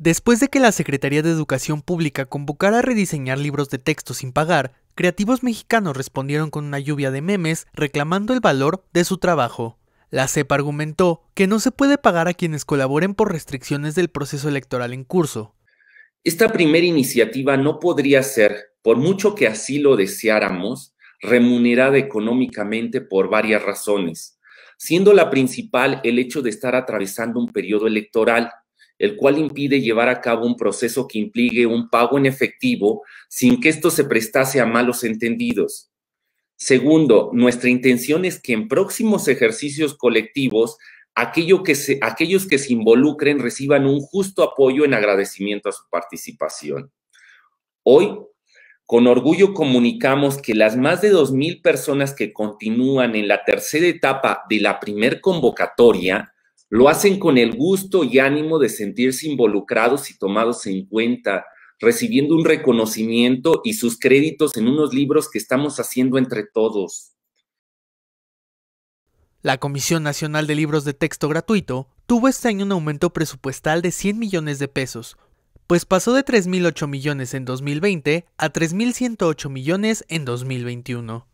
Después de que la Secretaría de Educación Pública convocara a rediseñar libros de texto sin pagar, creativos mexicanos respondieron con una lluvia de memes reclamando el valor de su trabajo. La CEP argumentó que no se puede pagar a quienes colaboren por restricciones del proceso electoral en curso. Esta primera iniciativa no podría ser, por mucho que así lo deseáramos, remunerada económicamente por varias razones, siendo la principal el hecho de estar atravesando un periodo electoral el cual impide llevar a cabo un proceso que implique un pago en efectivo sin que esto se prestase a malos entendidos. Segundo, nuestra intención es que en próximos ejercicios colectivos, aquellos que se involucren reciban un justo apoyo en agradecimiento a su participación. Hoy, con orgullo comunicamos que las más de 2.000 personas que continúan en la tercera etapa de la primer convocatoria lo hacen con el gusto y ánimo de sentirse involucrados y tomados en cuenta, recibiendo un reconocimiento y sus créditos en unos libros que estamos haciendo entre todos. La Comisión Nacional de Libros de Texto Gratuito tuvo este año un aumento presupuestal de 100 millones de pesos, pues pasó de 3.008 millones en 2020 a 3.108 millones en 2021.